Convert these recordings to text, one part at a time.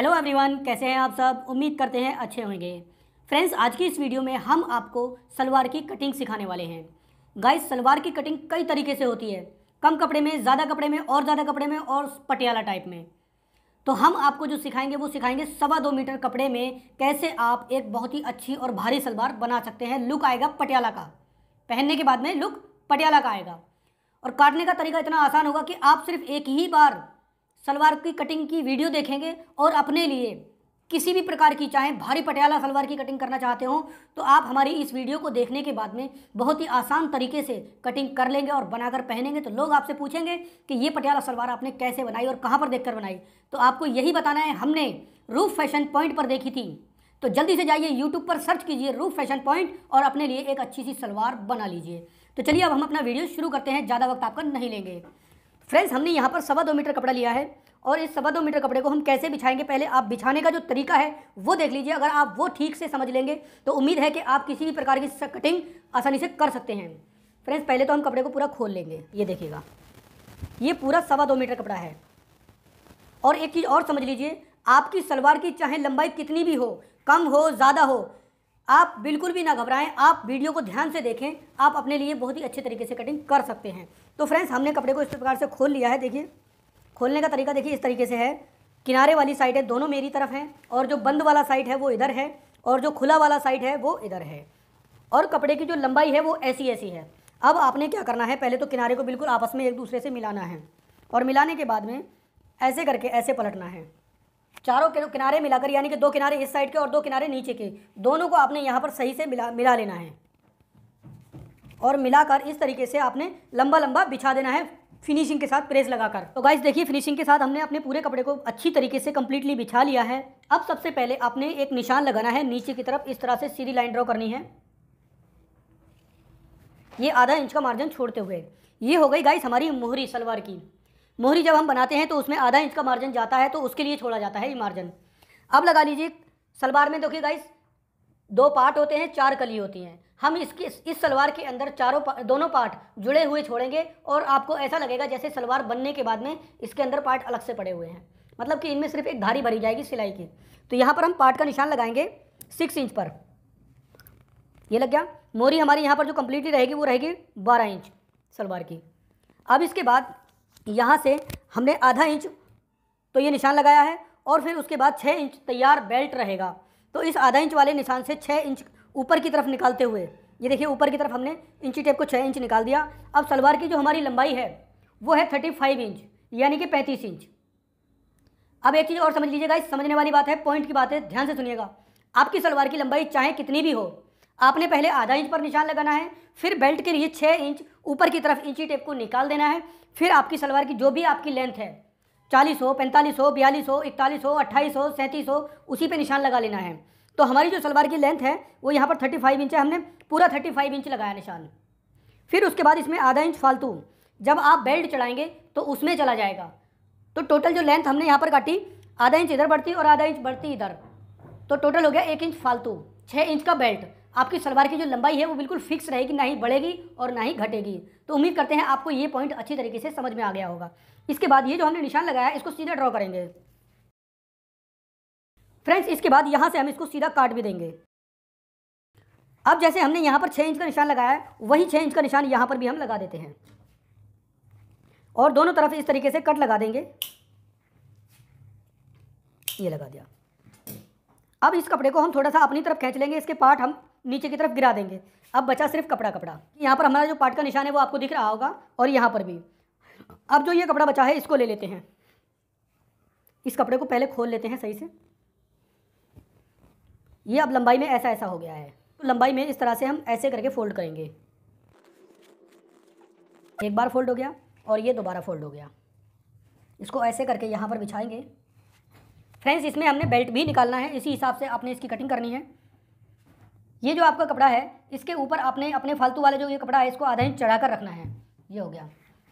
hello everyone कैसे हैं आप सब उम्मीद करते हैं अच्छे होंगे फ्रेंड्स आज की इस वीडियो में हम आपको सलवार की कटिंग सिखाने वाले हैं गाइस सलवार की कटिंग कई तरीके से होती है कम कपड़े में ज़्यादा कपड़े में और ज़्यादा कपड़े में और पटियाला टाइप में तो हम आपको जो सिखाएंगे वो सिखाएंगे सवा दो मीटर कपड़े में कैसे आप एक बहुत ही अच्छी और भारी सलवार बना सकते हैं लुक आएगा पटियाला का पहनने के बाद में लुक पटियाला का आएगा और काटने का तरीका इतना आसान होगा कि आप सिर्फ एक ही बार सलवार की कटिंग की वीडियो देखेंगे और अपने लिए किसी भी प्रकार की चाहे भारी पटियाला सलवार की कटिंग करना चाहते हो तो आप हमारी इस वीडियो को देखने के बाद में बहुत ही आसान तरीके से कटिंग कर लेंगे और बनाकर पहनेंगे तो लोग आपसे पूछेंगे कि ये पटियाला सलवार आपने कैसे बनाई और कहाँ पर देखकर बनाई तो आपको यही बताना है हमने रूफ फैशन पॉइंट पर देखी थी तो जल्दी से जाइए यूट्यूब पर सर्च कीजिए रूफ फैशन पॉइंट और अपने लिए एक अच्छी सी सलवार बना लीजिए तो चलिए अब हम अपना वीडियो शुरू करते हैं ज़्यादा वक्त आपका नहीं लेंगे फ्रेंड्स हमने यहाँ पर सवा दो मीटर कपड़ा लिया है और इस सवा दो मीटर कपड़े को हम कैसे बिछाएंगे पहले आप बिछाने का जो तरीका है वो देख लीजिए अगर आप वो ठीक से समझ लेंगे तो उम्मीद है कि आप किसी भी प्रकार की कटिंग आसानी से कर सकते हैं फ्रेंड्स पहले तो हम कपड़े को पूरा खोल लेंगे ये देखिएगा ये पूरा सवा दो मीटर कपड़ा है और एक चीज़ और समझ लीजिए आपकी सलवार की चाहे लंबाई कितनी भी हो कम हो ज़्यादा हो आप बिल्कुल भी ना घबराएं आप वीडियो को ध्यान से देखें आप अपने लिए बहुत ही अच्छे तरीके से कटिंग कर सकते हैं तो फ्रेंड्स हमने कपड़े को इस प्रकार से खोल लिया है देखिए खोलने का तरीका देखिए इस तरीके से है किनारे वाली साइड है दोनों मेरी तरफ हैं और जो बंद वाला साइड है वो इधर है और जो खुला वाला साइड है वो इधर है और कपड़े की जो लंबाई है वो ऐसी ऐसी है अब आपने क्या करना है पहले तो किनारे को बिल्कुल आपस में एक दूसरे से मिलाना है और मिलाने के बाद में ऐसे करके ऐसे पलटना है चारों के किनारे मिलाकर यानी कि दो किनारे इस साइड के और दो किनारे नीचे के दोनों को आपने यहाँ पर सही से मिला मिला लेना है और मिलाकर इस तरीके से आपने लंबा लंबा बिछा देना है फिनिशिंग के साथ प्रेस लगाकर तो गाइस देखिए फिनिशिंग के साथ हमने अपने पूरे कपड़े को अच्छी तरीके से कम्प्लीटली बिछा लिया है अब सबसे पहले आपने एक निशान लगाना है नीचे की तरफ इस तरह से सीधी लाइन ड्रॉ करनी है ये आधा इंच का मार्जिन छोड़ते हुए ये हो गई गाइस हमारी मोहरी सलवार की मोहरी जब हम बनाते हैं तो उसमें आधा इंच का मार्जिन जाता है तो उसके लिए छोड़ा जाता है ये मार्जिन अब लगा लीजिए सलवार में देखिए गाइस दो पार्ट होते हैं चार कली होती हैं हम इसके इस सलवार के अंदर चारों पा, दोनों पार्ट जुड़े हुए छोड़ेंगे और आपको ऐसा लगेगा जैसे सलवार बनने के बाद में इसके अंदर पार्ट अलग से पड़े हुए हैं मतलब कि इनमें सिर्फ एक धारी भरी जाएगी सिलाई की तो यहाँ पर हम पार्ट का निशान लगाएंगे सिक्स इंच पर ये लग गया मोरी हमारी यहाँ पर जो कम्प्लीटली रहेगी वो रहेगी बारह इंच सलवार की अब इसके बाद यहाँ से हमने आधा इंच तो ये निशान लगाया है और फिर उसके बाद छः इंच तैयार बेल्ट रहेगा तो इस आधा इंच वाले निशान से छः इंच ऊपर की तरफ निकालते हुए ये देखिए ऊपर की तरफ हमने इंची टेप को छः इंच निकाल दिया अब सलवार की जो हमारी लंबाई है वो है थर्टी फाइव इंच यानी कि पैंतीस इंच अब एक चीज़ और समझ लीजिएगा इस समझने वाली बात है पॉइंट की बात है ध्यान से सुनिएगा आपकी सलवार की लंबाई चाहे कितनी भी हो आपने पहले आधा इंच पर निशान लगाना है फिर बेल्ट के लिए छः इंच ऊपर की तरफ इंची टेप को निकाल देना है फिर आपकी सलवार की जो भी आपकी लेंथ है चालीस हो पैंतालीस हो बयालीस हो इकतालीस हो अट्ठाईस हो सैंतीस हो उसी पे निशान लगा लेना है तो हमारी जो सलवार की लेंथ है वो यहाँ पर थर्टी फाइव इंच है हमने पूरा थर्टी फाइव इंच लगाया निशान फिर उसके बाद इसमें आधा इंच फालतू जब आप बेल्ट चढ़ाएंगे तो उसमें चला जाएगा तो टोटल जो लेंथ हमने यहाँ पर काटी आधा इंच इधर बढ़ती और आधा इंच बढ़ती इधर तो टोटल हो गया एक इंच फालतू छः इंच का बेल्ट आपकी सलवार की जो लंबाई है वो बिल्कुल फिक्स रहेगी ना ही बढ़ेगी और ना ही घटेगी तो उम्मीद करते हैं आपको ये पॉइंट अच्छी तरीके से समझ में आ गया होगा इसके बाद ये जो हमने निशान लगाया इसको सीधा ड्रॉ करेंगे फ्रेंड्स इसके बाद यहाँ से हम इसको सीधा काट भी देंगे अब जैसे हमने यहाँ पर छः इंच का निशान लगाया है वही छः इंच का निशान यहाँ पर भी हम लगा देते हैं और दोनों तरफ इस तरीके से कट लगा देंगे ये लगा दिया अब इस कपड़े को हम थोड़ा सा अपनी तरफ खींच लेंगे इसके पार्ट हम नीचे की तरफ गिरा देंगे अब बचा सिर्फ कपड़ा कपड़ा यहाँ पर हमारा जो पार्ट का निशान है वो आपको दिख रहा होगा और यहाँ पर भी अब जो ये कपड़ा बचा है इसको ले लेते हैं इस कपड़े को पहले खोल लेते हैं सही से ये अब लंबाई में ऐसा ऐसा हो गया है तो लंबाई में इस तरह से हम ऐसे करके फ़ोल्ड करेंगे एक बार फोल्ड हो गया और ये दोबारा फोल्ड हो गया इसको ऐसे करके यहाँ पर बिछाएंगे फ्रेंड्स इसमें हमने बेल्ट भी निकालना है इसी हिसाब से आपने इसकी कटिंग करनी है ये जो आपका कपड़ा है इसके ऊपर आपने अपने फालतू वाले जो ये कपड़ा है इसको आधा इंच चढ़ा कर रखना है ये हो गया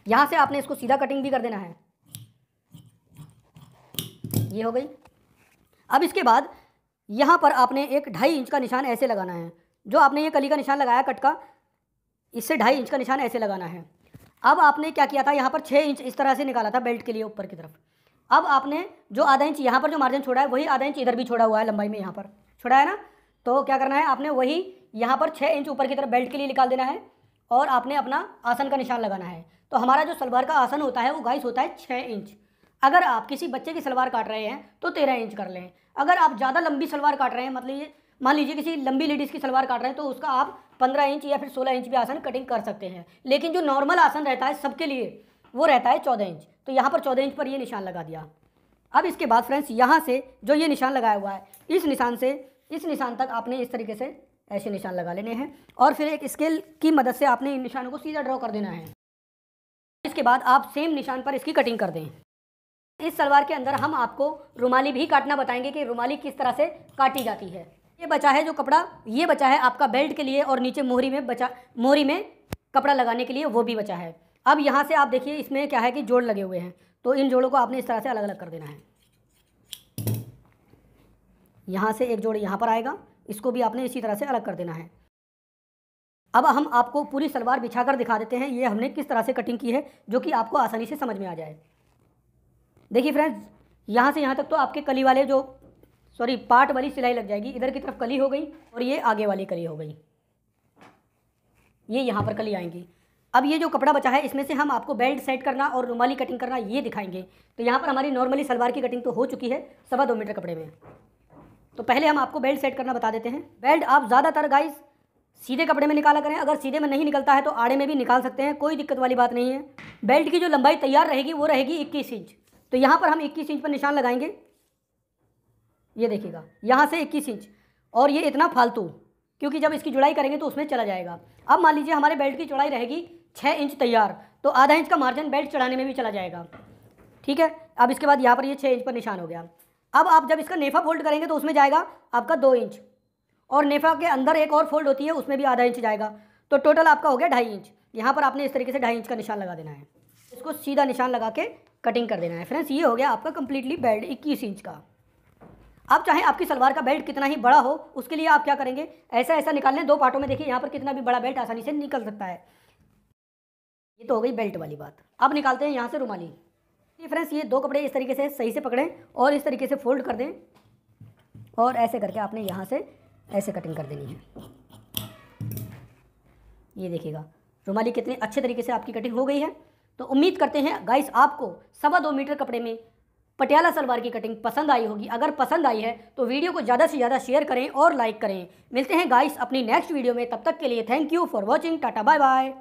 यहाँ से आपने इसको सीधा कटिंग भी कर देना है ये हो गई अब इसके बाद यहाँ पर आपने एक ढाई इंच का निशान ऐसे लगाना है जो आपने ये कली का निशान लगाया कट का इससे ढाई इंच का निशान ऐसे लगाना है अब आपने क्या किया था यहाँ पर छः इंच इस तरह से निकाला था बेल्ट के लिए ऊपर की तरफ अब आपने जो आधा इंच यहाँ पर जो मार्जिन छोड़ा है वही आधा इंच इधर भी छोड़ा हुआ है लंबाई में यहाँ पर छोड़ा है ना तो क्या करना है आपने वही यहाँ पर छः इंच ऊपर की तरफ बेल्ट के लिए निकाल देना है और आपने अपना आसन का निशान लगाना है तो हमारा जो सलवार का आसन होता है वो गाइस होता है छः इंच अगर आप किसी बच्चे की सलवार काट रहे हैं तो तेरह इंच कर लें अगर आप ज़्यादा लंबी सलवार काट रहे हैं मतलब ये मान लीजिए किसी लंबी लेडीज़ की सलवार काट रहे हैं तो उसका आप पंद्रह इंच या फिर सोलह इंच भी आसन कटिंग कर सकते हैं लेकिन जो नॉर्मल आसन रहता है सबके लिए वो रहता है चौदह इंच तो यहाँ पर चौदह इंच पर ये निशान लगा दिया अब इसके बाद फ्रेंड्स यहाँ से जो ये निशान लगाया हुआ है इस निशान से इस निशान तक आपने इस तरीके से ऐसे निशान लगा लेने हैं और फिर एक स्केल की मदद से आपने इन निशानों को सीधा ड्रॉ कर देना है इसके बाद आप सेम निशान पर इसकी कटिंग कर दें इस सलवार के अंदर हम आपको रुमाली भी काटना बताएंगे कि रुमाली किस तरह से काटी जाती है ये बचा है जो कपड़ा ये बचा है आपका बेल्ट के लिए और नीचे मोहरी में बचा मोहरी में कपड़ा लगाने के लिए वो भी बचा है अब यहाँ से आप देखिए इसमें क्या है कि जोड़ लगे हुए हैं तो इन जोड़ों को आपने इस तरह से अलग अलग कर देना है यहाँ से एक जोड़ यहाँ पर आएगा इसको भी आपने इसी तरह से अलग कर देना है अब हम आपको पूरी सलवार बिछा कर दिखा देते हैं ये हमने किस तरह से कटिंग की है जो कि आपको आसानी से समझ में आ जाए देखिए फ्रेंड्स यहाँ से यहाँ तक तो आपके कली वाले जो सॉरी पार्ट वाली सिलाई लग जाएगी इधर की तरफ कली हो गई और ये आगे वाली कली हो गई ये यहाँ पर कली आएंगी अब ये जो कपड़ा बचा है इसमें से हम आपको बेल्ट सेट करना और रुमाली कटिंग करना ये दिखाएंगे तो यहाँ पर हमारी नॉर्मली सलवार की कटिंग तो हो चुकी है सवा दो मीटर कपड़े में तो पहले हम आपको बेल्ट सेट करना बता देते हैं बेल्ट आप ज़्यादातर गाइस सीधे कपड़े में निकाला करें अगर सीधे में नहीं निकलता है तो आड़े में भी निकाल सकते हैं कोई दिक्कत वाली बात नहीं है बेल्ट की जो लंबाई तैयार रहेगी वो रहेगी इक्कीस इंच तो यहाँ पर हम इक्कीस इंच पर निशान लगाएंगे ये देखिएगा यहाँ से इक्कीस इंच और ये इतना फालतू क्योंकि जब इसकी जुड़ाई करेंगे तो उसमें चला जाएगा अब मान लीजिए हमारे बेल्ट की चौड़ाई रहेगी छः इंच तैयार तो आधा इंच का मार्जिन बेल्ट चढ़ाने में भी चला जाएगा ठीक है अब इसके बाद यहाँ पर ये छः इंच पर निशान हो गया अब आप जब इसका नेफा फोल्ड करेंगे तो उसमें जाएगा आपका दो इंच और नेफा के अंदर एक और फोल्ड होती है उसमें भी आधा इंच जाएगा तो टोटल आपका हो गया ढाई इंच यहाँ पर आपने इस तरीके से ढाई इंच का निशान लगा देना है इसको सीधा निशान लगा के कटिंग कर देना है फ्रेंड्स ये हो गया आपका कंप्लीटली बेल्ट इक्कीस इंच का आप चाहें आपकी सलवार का बेल्ट कितना ही बड़ा हो उसके लिए आप क्या करेंगे ऐसा ऐसा निकाल लें दो पार्टों में देखिए यहाँ पर कितना भी बड़ा बेल्ट आसानी से निकल सकता है ये तो हो गई बेल्ट वाली बात अब निकालते हैं यहाँ से रुमाली ये फ्रेंड्स ये दो कपड़े इस तरीके से सही से पकड़ें और इस तरीके से फोल्ड कर दें और ऐसे करके आपने यहाँ से ऐसे कटिंग कर देनी है ये देखिएगा रुमाली कितने अच्छे तरीके से आपकी कटिंग हो गई है तो उम्मीद करते हैं गाइस आपको सवा दो मीटर कपड़े में पटियाला सलवार की कटिंग पसंद आई होगी अगर पसंद आई है तो वीडियो को ज़्यादा से ज़्यादा शेयर करें और लाइक करें मिलते हैं गाइस अपनी नेक्स्ट वीडियो में तब तक के लिए thank you for watching tata bye bye